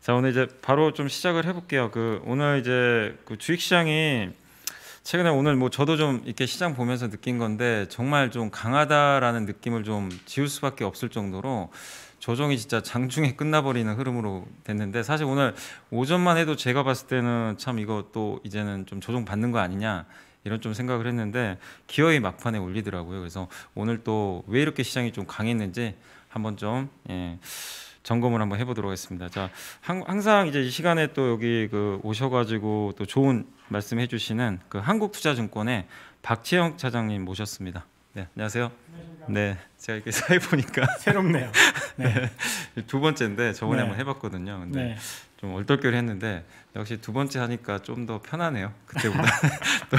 자 오늘 이제 바로 좀 시작을 해볼게요. 그 오늘 이제 그 주식시장이 최근에 오늘 뭐 저도 좀 이렇게 시장 보면서 느낀 건데 정말 좀 강하다라는 느낌을 좀 지울 수밖에 없을 정도로 조정이 진짜 장중에 끝나버리는 흐름으로 됐는데 사실 오늘 오전만 해도 제가 봤을 때는 참 이거 또 이제는 좀 조정 받는 거 아니냐 이런 좀 생각을 했는데 기어이 막판에 올리더라고요. 그래서 오늘 또 왜 이렇게 시장이 좀 강했는지 한번 좀 예. 점검을 한번 해보도록 하겠습니다. 자, 항상 이제 이 시간에 또 여기 그 오셔가지고 또 좋은 말씀해주시는 그 한국투자증권의 박채영 차장님 모셨습니다. 네, 안녕하세요. 네, 제가 이렇게 사이 보니까 새롭네요. 네. 네, 두 번째인데 저번에 네. 한번 해봤거든요. 근데 네. 좀 얼떨결했는데 에 역시 두 번째 하니까 좀 더 편하네요. 그때보다. 또,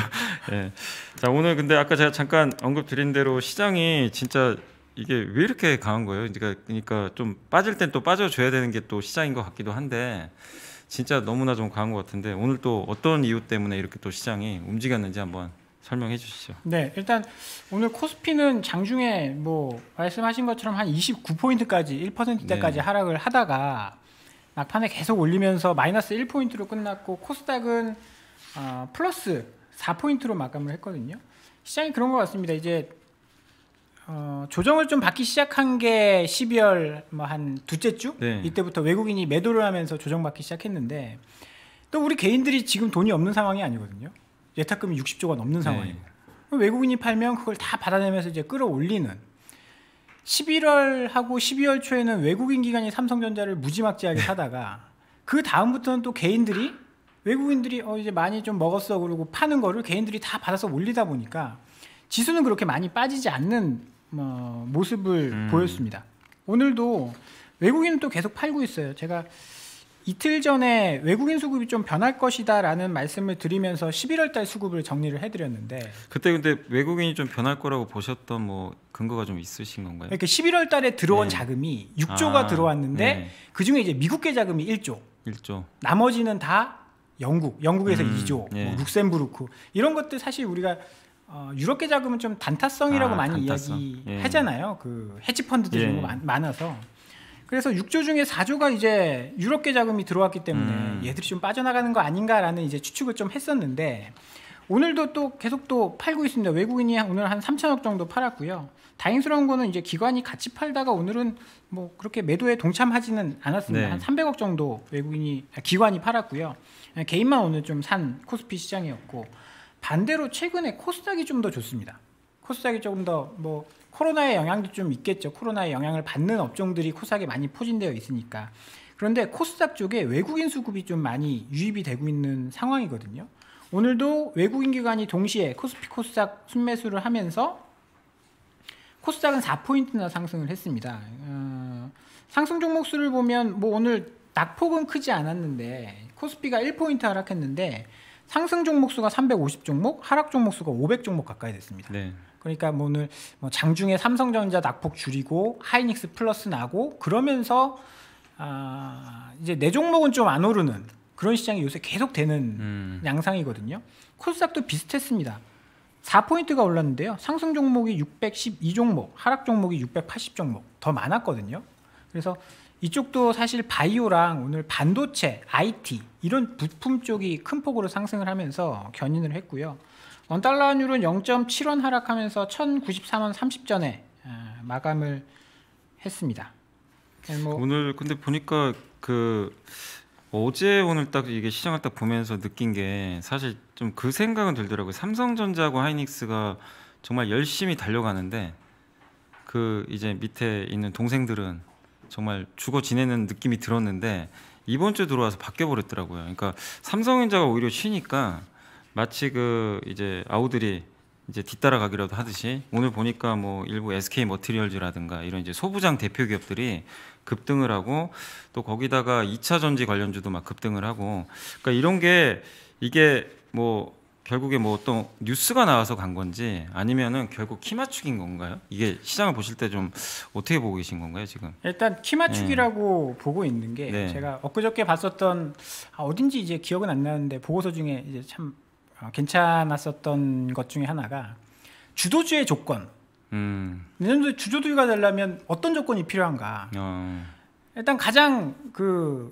네. 자 오늘 근데 아까 제가 잠깐 언급 드린 대로 시장이 진짜 이게 왜 이렇게 강한 거예요? 그러니까, 그러니까 좀 빠질 땐 또 빠져줘야 되는 게 또 시장인 것 같기도 한데 진짜 너무나 좀 강한 것 같은데 오늘 또 어떤 이유 때문에 이렇게 또 시장이 움직였는지 한번 설명해 주시죠. 네, 일단 오늘 코스피는 장중에 뭐 말씀하신 것처럼 한 29포인트까지 1%대까지 네. 하락을 하다가 막판에 계속 올리면서 마이너스 1포인트로 끝났고 코스닥은 어, 플러스 4포인트로 마감을 했거든요. 시장이 그런 것 같습니다. 이제 어, 조정을 좀 받기 시작한 게 12월 뭐 한 두째 주 네. 이때부터 외국인이 매도를 하면서 조정받기 시작했는데 또 우리 개인들이 지금 돈이 없는 상황이 아니거든요. 예탁금이 60조가 넘는 네. 상황이고 외국인이 팔면 그걸 다 받아내면서 이제 끌어올리는 11월하고 12월 초에는 외국인 기관이 삼성전자를 무지막지하게 사다가 그 다음부터는 또 개인들이 외국인들이 어 이제 많이 좀 먹었어 그러고 파는 거를 개인들이 다 받아서 올리다 보니까 지수는 그렇게 많이 빠지지 않는 어, 모습을 음. 보였습니다. 오늘도 외국인은 또 계속 팔고 있어요. 제가 이틀 전에 외국인 수급이 좀 변할 것이다라는 말씀을 드리면서 11월 달 수급을 정리를 해드렸는데 그때 근데 외국인이 좀 변할 거라고 보셨던 뭐 근거가 좀 있으신 건가요? 이렇게 그러니까 11월 달에 들어온 네. 자금이 6조가 아, 들어왔는데 네. 그 중에 이제 미국계 자금이 1조, 1조. 나머지는 다 영국, 영국에서 음, 2조, 네. 뭐 예. 룩셈부르크 이런 것들 사실 우리가 어, 유럽 계자금은좀 단타성이라고 아, 많이 단타성. 이야기하잖아요. 예. 그 헤지 펀드들 예. 많, 아서 그래서 6조 중에 4조가 이제 유럽 계좌금이 들어왔기 때문에 음. 얘들이 좀 빠져나가는 거 아닌가라는 이제 추측을 좀 했었는데 오늘도 또 계속 또 팔고 있습니다. 외국인이 오늘 한 3천억 정도 팔았고요. 다행스러운 거는 이제 기관이 같이 팔다가 오늘은 뭐 그렇게 매도에 동참하지는 않았습니다. 네. 한 300억 정도 외국인이 아, 기관이 팔았고요. 예, 개인만 오늘 좀 산 코스피 시장이었고 반대로 최근에 코스닥이 좀 더 좋습니다. 코스닥이 조금 더 뭐 코로나의 영향도 좀 있겠죠. 코로나의 영향을 받는 업종들이 코스닥에 많이 포진되어 있으니까. 그런데 코스닥 쪽에 외국인 수급이 좀 많이 유입이 되고 있는 상황이거든요. 오늘도 외국인 기관이 동시에 코스피 코스닥 순매수를 하면서 코스닥은 4포인트나 상승을 했습니다. 어, 상승 종목 수를 보면 뭐 오늘 낙폭은 크지 않았는데 코스피가 1포인트 하락했는데 상승 종목 수가 350 종목, 하락 종목 수가 500 종목 가까이 됐습니다. 네. 그러니까 뭐 오늘 뭐 장중에 삼성전자 낙폭 줄이고 하이닉스 플러스 나고 그러면서 아 이제 내 종목은 좀 안 오르는 그런 시장이 요새 계속 되는 음. 양상이거든요. 코스닥도 비슷했습니다. 4포인트가 올랐는데요. 상승 종목이 612종목, 하락 종목이 680종목 더 많았거든요. 그래서 이쪽도 사실 바이오랑 오늘 반도체, IT 이런 부품 쪽이 큰 폭으로 상승을 하면서 견인을 했고요. 원달러 환율은 0.7원 하락하면서 1,093원 30전에 아, 마감을 했습니다. 네, 뭐 오늘 근데 보니까 그 어제 오늘 딱 이게 시장을 딱 보면서 느낀 게 사실 좀 그 생각은 들더라고요. 삼성전자하고 하이닉스가 정말 열심히 달려가는데 그 이제 밑에 있는 동생들은 정말 죽어 지내는 느낌이 들었는데 이번 주 들어와서 바뀌어 버렸더라고요. 그러니까 삼성인자가 오히려 쉬니까 마치 그 이제 아우들이 이제 뒤따라가기라도 하듯이 오늘 보니까 뭐 일부 SK 머티리얼즈라든가 이런 이제 소부장 대표 기업들이 급등을 하고 또 거기다가 2차 전지 관련주도 막 급등을 하고 그러니까 이런 게 이게 뭐 결국에 뭐 어떤 뉴스가 나와서 간 건지 아니면은 결국 키 맞추기인 건가요? 이게 시장을 보실 때 좀 어떻게 보고 계신 건가요 지금? 일단 키 맞추기라고 네. 보고 있는 게 네. 제가 엊그저께 봤었던 아, 어딘지 이제 기억은 안 나는데 보고서 중에 이제 참 어, 괜찮았었던 것 중에 하나가 주도주의 조건. 음. 주주도주가 되려면 어떤 조건이 필요한가? 어. 일단 가장 그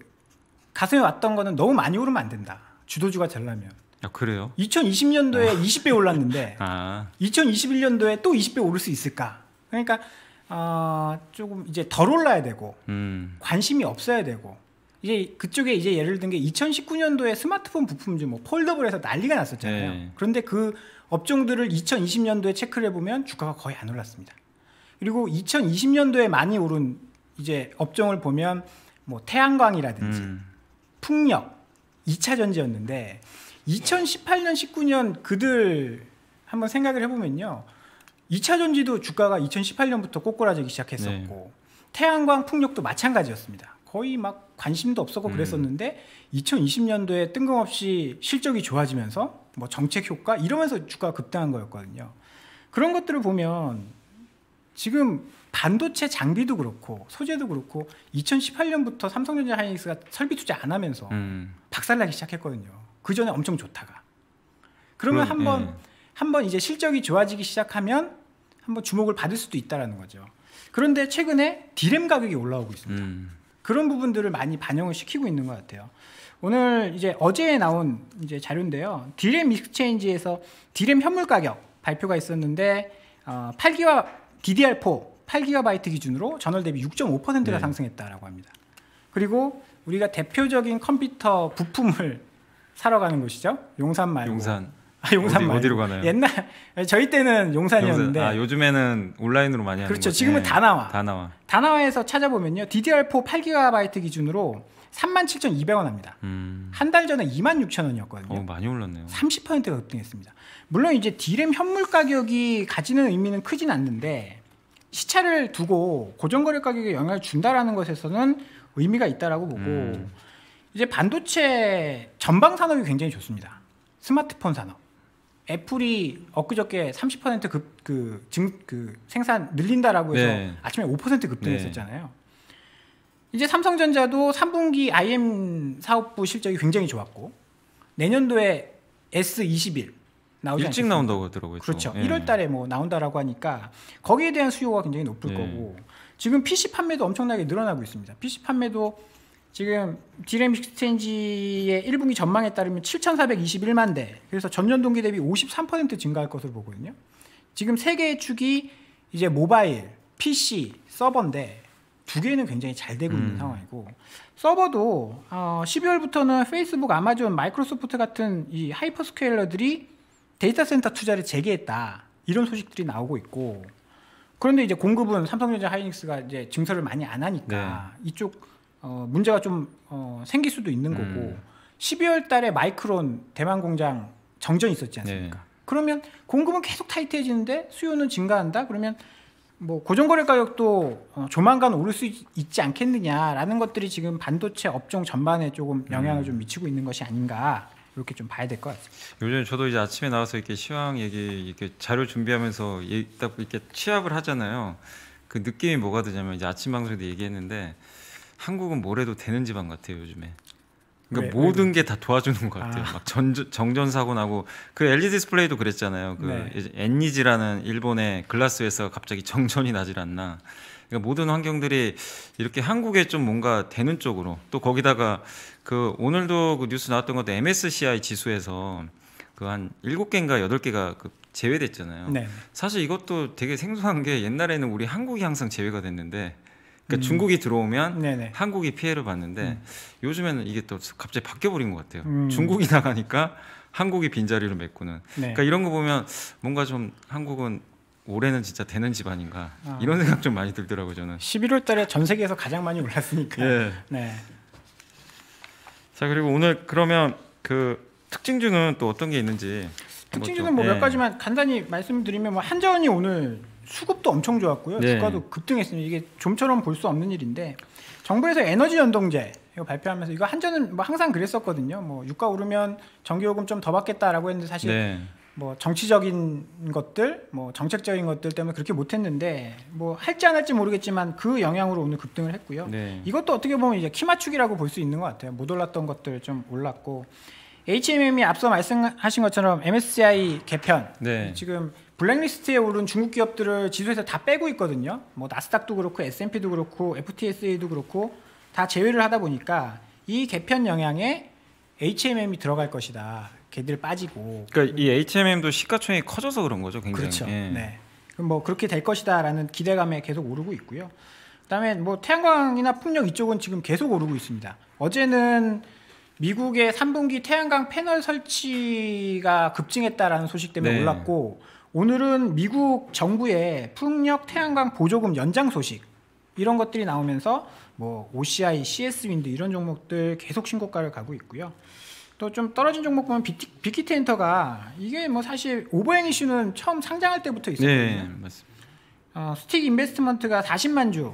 가슴에 왔던 거는 너무 많이 오르면 안 된다. 주도주가 잘려면 아, 그래요? 2020년도에 어. 아. 20배 올랐는데 아. 2021년도에 또 20배 오를 수 있을까? 그러니까 어, 조금 이제 덜 올라야 되고 음. 관심이 없어야 되고 이제 그쪽에 이제 예를 든 게 2019년도에 스마트폰 부품주 뭐 폴더블에서 난리가 났었잖아요. 네. 그런데 그 업종들을 2020년도에 체크를 해보면 주가가 거의 안 올랐습니다. 그리고 2020년도에 많이 오른 이제 업종을 보면 뭐 태양광이라든지 음. 풍력, 2차 전지였는데 2018년, 19년 그들 한번 생각을 해보면요. 2차 전지도 주가가 2018년부터 꼬꾸라지기 시작했었고 네. 태양광 풍력도 마찬가지였습니다. 거의 막 관심도 없었고 음. 그랬었는데 음. 2020년도에 뜬금없이 실적이 좋아지면서 뭐 정책 효과 이러면서 주가 가 급등한 거였거든요. 그런 것들을 보면 지금 반도체 장비도 그렇고 소재도 그렇고 2018년부터 삼성전자 하이닉스가 설비 투자 안 하면서 음. 박살나기 시작했거든요. 그 전에 엄청 좋다가 그러면 음, 한번 음. 한번 이제 실적이 좋아지기 시작하면 한번 주목을 받을 수도 있다라는 거죠. 그런데 최근에 디램 가격이 올라오고 있습니다. 음. 그런 부분들을 많이 반영을 시키고 있는 것 같아요. 오늘 이제 어제 나온 이제 자료인데요. 디램 익스체인지에서 디램 현물 가격 발표가 있었는데 어, 8기가 DDR4 8GB 기준으로 전월 대비 6.5%가 네. 상승했다라고 합니다. 그리고 우리가 대표적인 컴퓨터 부품을 사러 가는 곳이죠? 용산 말고. 용산. 아, 용산 어디, 어디로 가나요? 옛날 저희 때는 용산이었는데 용산. 아, 요즘에는 온라인으로 많이 하는 그렇죠. 지금은 네. 다 나와. 다 나와. 다 나와에서 찾아보면요. DDR4 8GB 기준으로 37,200원 합니다. 음. 한달 전에 26,000원이었거든요. 어, 많이 올랐네요. 30%가 급등했습니다. 물론 이제 디램 현물 가격이 가지는 의미는 크진 않는데 시차를 두고 고정거래 가격에 영향을 준다라는 것에서는 의미가 있다라고 보고 음. 이제 반도체 전방 산업이 굉장히 좋습니다. 스마트폰 산업. 애플이 엊그저께 30%급 그, 증, 그 생산 늘린다라고 해서 네. 아침에 5% 급등했었잖아요. 네. 이제 삼성전자도 3분기 IM 사업부 실적이 굉장히 좋았고 내년도에 S21 나오지 일찍 나온다고 하더라고요. 그렇죠. 예. 1월 달에 뭐 나온다라고 하니까 거기에 대한 수요가 굉장히 높을 예. 거고 지금 PC 판매도 엄청나게 늘어나고 있습니다. PC 판매도 지금 D램 익스체인지의 1분기 전망에 따르면 7,421만 대. 그래서 전년 동기 대비 53% 증가할 것으로 보거든요. 지금 세 개의 축이 이제 모바일, PC, 서버인데 네. 두 개는 굉장히 잘 되고 있는 음. 상황이고 서버도 어, 12월부터는 페이스북, 아마존, 마이크로소프트 같은 이 하이퍼스케일러들이 데이터 센터 투자를 재개했다 이런 소식들이 나오고 있고 그런데 이제 공급은 삼성전자 하이닉스가 이제 증설을 많이 안 하니까 네. 이쪽 어, 문제가 좀 어, 생길 수도 있는 음. 거고 음. 12월 달에 마이크론 대만 공장 정전이 있었지 않습니까? 네. 그러면 공급은 계속 타이트해지는데 수요는 증가한다. 그러면 뭐 고정거래 가격도 어, 조만간 오를 수 있지 않겠느냐라는 것들이 지금 반도체 업종 전반에 조금 영향을 음. 좀 미치고 있는 것이 아닌가 이렇게 좀 봐야 될 것 같습니다. 요즘 저도 이제 아침에 나와서 이렇게 시황 얘기 이렇게 자료 준비하면서 얘기, 딱 이렇게 취합을 하잖아요. 그 느낌이 뭐가 되냐면 이제 아침 방송에도 얘기했는데 한국은 뭐래도 되는 지방 같아요 요즘에. 그러니까 네, 모든 네. 게다 도와주는 것 같아요. 아. 막 정전 사고 나고 그 LED 디스플레이도 그랬잖아요. 그 네. 엔니지라는 일본의 글라스 에서 갑자기 정전이 나질 않나. 그러니까 모든 환경들이 이렇게 한국에 좀 뭔가 되는 쪽으로 또 거기다가 그 오늘도 그 뉴스 나왔던 것도 MSCI 지수에서 그 한 일곱 개인가 여덟 개가 그 제외됐잖아요. 네. 사실 이것도 되게 생소한 게 옛날에는 우리 한국이 항상 제외가 됐는데 그러니까 음. 중국이 들어오면 네네. 한국이 피해를 봤는데 음. 요즘에는 이게 또 갑자기 바뀌어 버린 것 같아요. 음. 중국이 나가니까 한국이 빈자리를 메꾸는. 네. 그러니까 이런 거 보면 뭔가 좀 한국은 올해는 진짜 되는 집안인가 아. 이런 생각 좀 많이 들더라고요 저는. 11월달에 전 세계에서 가장 많이 올랐으니까. 예. 네. 자 그리고 오늘 그러면 그 특징 중은 또 어떤 게 있는지. 특징 중은 뭐몇 예. 가지만 간단히 말씀드리면 뭐 한자원이 오늘 수급도 엄청 좋았고요. 네. 주가도 급등했습니다. 이게 좀처럼 볼 수 없는 일인데 정부에서 에너지 연동제 이거 발표하면서 이거 한전은 뭐 항상 그랬었거든요. 뭐 유가 오르면 전기요금 좀 더 받겠다라고 했는데 사실 네. 뭐 정치적인 것들, 뭐 정책적인 것들 때문에 그렇게 못했는데 뭐 할지 안 할지 모르겠지만 그 영향으로 오늘 급등을 했고요. 네. 이것도 어떻게 보면 이제 키 맞추기라고 볼 수 있는 것 같아요. 못 올랐던 것들 좀 올랐고 HMM이 앞서 말씀하신 것처럼 MSCI 개편 네. 지금 블랙리스트에 오른 중국 기업들을 지수에서 다 빼고 있거든요. 뭐 나스닥도 그렇고 S&P도 그렇고 FTSE도 그렇고 다 제외를 하다 보니까 이 개편 영향에 HMM이 들어갈 것이다. 걔들 빠지고. 그러니까 이 HMM도 시가총액이 커져서 그런 거죠, 굉장히. 그렇죠. 예. 네. 그럼 뭐 그렇게 될 것이다라는 기대감에 계속 오르고 있고요. 그다음에 뭐 태양광이나 풍력 이쪽은 지금 계속 오르고 있습니다. 어제는 미국의 3분기 태양광 패널 설치가 급증했다라는 소식 때문에 네. 올랐고 오늘은 미국 정부의 풍력 태양광 보조금 연장 소식 이런 것들이 나오면서 뭐 OCI, CS윈드 이런 종목들 계속 신고가를 가고 있고요. 또 좀 떨어진 종목 보면 비티, 빅히트 엔터가 이게 뭐 사실 오버행 이슈는 처음 상장할 때부터 있었거든요. 네, 맞습니다. 어, 스틱 인베스트먼트가 40만 주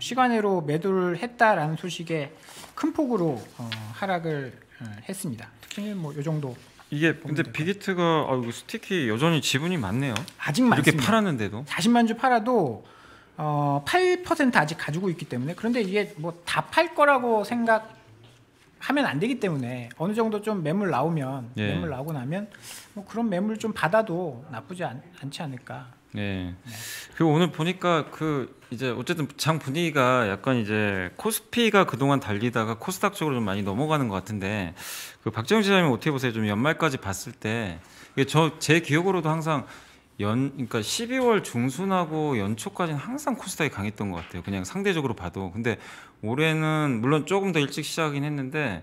시간으로 매도를 했다라는 소식에 큰 폭으로 어, 하락을 어, 했습니다. 특히 뭐이 정도. 이게 근데 비기트가 아이고 스티키 여전히 지분이 많네요. 아직 많습니다. 이렇게 팔았는데도 40만 주 팔아도 어, 8% 아직 가지고 있기 때문에 그런데 이게 뭐 다 팔 거라고 생각. 하면 안 되기 때문에 어느 정도 좀 매물 나오면 예. 매물 나오고 나면 뭐 그런 매물 좀 받아도 나쁘지 않, 않지 않을까 네. 그리고 오늘 보니까 그 이제 어쨌든 장 분위기가 약간 이제 코스피가 그동안 달리다가 코스닥 쪽으로 좀 많이 넘어가는 것 같은데 그 박재영 시장님 어떻게 보세요? 좀 연말까지 봤을 때 이게 저 제 기억으로도 항상 연 그러니까 12월 중순하고 연초까지는 항상 코스닥이 강했던 것 같아요. 그냥 상대적으로 봐도 근데 올해는 물론 조금 더 일찍 시작하긴 했는데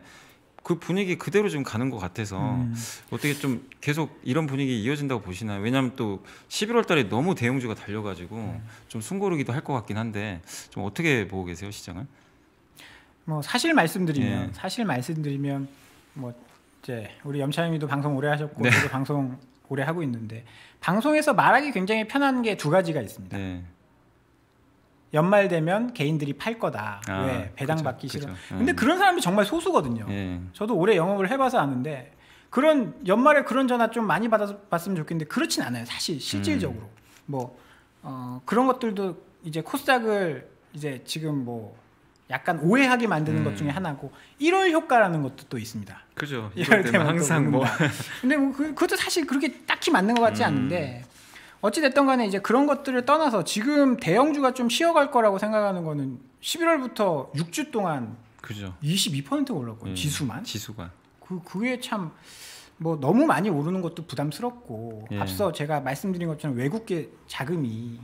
그 분위기 그대로 지금 가는 것 같아서 음. 어떻게 좀 계속 이런 분위기 이어진다고 보시나요? 왜냐하면 또 11월 달에 너무 대형주가 달려가지고 음. 좀 숨고르기도 할 것 같긴 한데 좀 어떻게 보고 계세요 시장은? 뭐 사실 말씀드리면 예. 사실 말씀드리면 뭐 이제 우리 염차영이도 방송 오래 하셨고 네. 저도 방송 오래 하고 있는데 방송에서 말하기 굉장히 편한 게 두 가지가 있습니다. 네. 연말 되면 개인들이 팔 거다. 아, 왜 그렇죠. 배당받기 그렇죠. 싫어. 음. 근데 음. 그런 사람이 정말 소수거든요. 예. 저도 올해 영업을 해봐서 아는데 그런 연말에 그런 전화 좀 많이 받았으면 좋겠는데 그렇진 않아요. 사실 실질적으로 음. 뭐 어, 그런 것들도 이제 코스닥을 이제 지금 뭐 약간 오해하게 만드는 음. 것 중에 하나고 1월 효과라는 것도 또 있습니다. 그죠. 1월 되면 항상 뭐. 근데 뭐 그, 것도 사실 그렇게 딱히 맞는 것 같지 음. 않은데 어찌됐든 간에 이제 그런 것들을 떠나서 지금 대형주가 좀 쉬어갈 거라고 생각하는 거는 11월부터 6주 동안 그죠. 22%가 올랐고 음, 지수만. 지수가. 그 그게 참 뭐 너무 많이 오르는 것도 부담스럽고 예. 앞서 제가 말씀드린 것처럼 외국계 자금이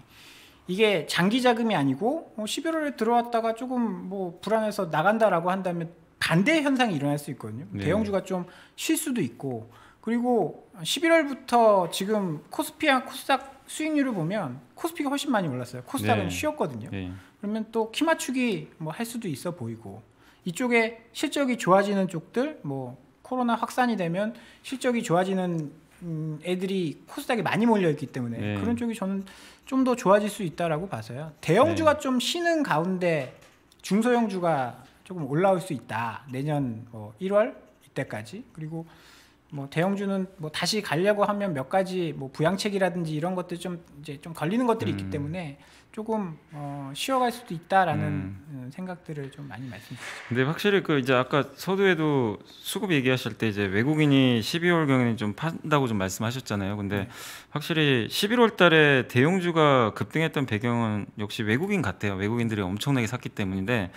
이게 장기 자금이 아니고 어, 뭐 11월에 들어왔다가 조금 뭐 불안해서 나간다라고 한다면 반대 현상이 일어날 수 있거든요. 네. 대형주가 좀 쉴 수도 있고 그리고 11월부터 지금 코스피와 코스닥 수익률을 보면 코스피가 훨씬 많이 올랐어요. 코스닥은 네. 쉬었거든요. 네. 그러면 또 키 맞추기 뭐 할 수도 있어 보이고 이쪽에 실적이 좋아지는 쪽들 뭐 코로나 확산이 되면 실적이 좋아지는 음, 애들이 코스닥에 많이 몰려 있기 때문에 네. 그런 쪽이 저는 좀 더 좋아질 수 있다라고 봐서요. 대형주가 네. 좀 쉬는 가운데 중소형주가 조금 올라올 수 있다. 내년 뭐 1월 이때까지 그리고 뭐 대형주는 뭐 다시 가려고 하면 몇 가지 뭐 부양책이라든지 이런 것들 좀 이제 좀 걸리는 것들이 음. 있기 때문에 조금 어 쉬어갈 수도 있다라는 음. 어, 생각들을 좀 많이 말씀드렸죠. 근데 확실히 그 이제 아까 서두에도 수급 얘기하실 때 이제 외국인이 12월 경에는 좀 판다고 좀 말씀하셨잖아요. 근데 네. 확실히 11월달에 대형주가 급등했던 배경은 역시 외국인 같아요. 외국인들이 엄청나게 샀기 때문인데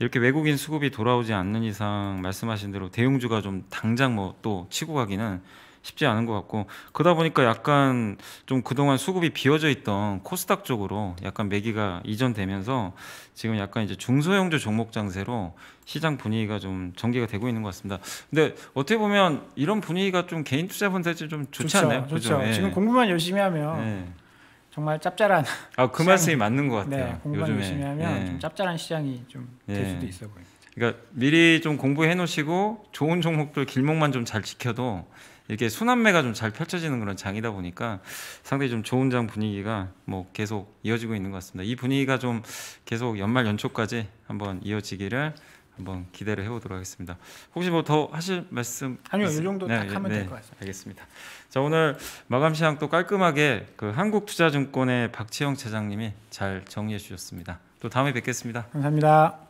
이렇게 외국인 수급이 돌아오지 않는 이상 말씀하신 대로 대형주가 좀 당장 뭐 또 치고 가기는 쉽지 않은 것 같고 그러다 보니까 약간 좀 그동안 수급이 비어져 있던 코스닥 쪽으로 약간 매기가 이전되면서 지금 약간 이제 중소형주 종목 장세로 시장 분위기가 좀 전개가 되고 있는 것 같습니다. 근데 어떻게 보면 이런 분위기가 좀 개인 투자분들한테 좀 좋지 좋죠, 않나요? 좋죠. 그죠? 예. 지금 공부만 열심히 하면 예. 정말 짭짤한 아 그 말씀이 맞는 것 같아요. 네, 공부 요즘에. 열심히 하면 네. 좀 짭짤한 시장이 좀될 예. 수도 있어 보입니다. 그러니까 미리 좀 공부해 놓으시고 좋은 종목들 길목만 좀 잘 지켜도 이렇게 순환매가 좀 잘 펼쳐지는 그런 장이다 보니까 상당히 좀 좋은 장 분위기가 뭐 계속 이어지고 있는 것 같습니다. 이 분위기가 좀 계속 연말 연초까지 한번 이어지기를 한번 기대를 해보도록 하겠습니다. 혹시 뭐 더 하실 말씀? 아니요, 있... 이 정도 네, 딱 하면 네, 될것 네. 같습니다. 알겠습니다. 자 오늘 마감 시황 또 깔끔하게 그 한국투자증권의 박채영 차장님이 잘 정리해 주셨습니다. 또 다음에 뵙겠습니다. 감사합니다.